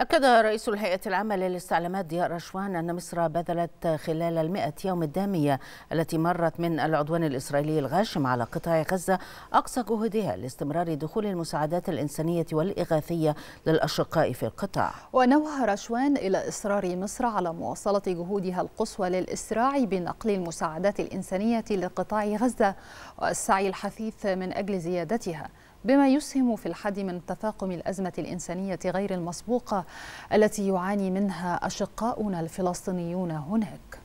أكد رئيس الهيئة العامة للاستعلامات ضياء رشوان أن مصر بذلت خلال المئة يوم الدامية التي مرت من العدوان الإسرائيلي الغاشم على قطاع غزة أقصى جهدها لاستمرار دخول المساعدات الإنسانية والإغاثية للأشقاء في القطاع ونوه رشوان إلى إصرار مصر على مواصلة جهودها القصوى للإسراع بنقل المساعدات الإنسانية لقطاع غزة والسعي الحثيث من أجل زيادتها بما يسهم في الحد من تفاقم الأزمة الإنسانية غير المسبوقة التي يعاني منها أشقاؤنا الفلسطينيون هناك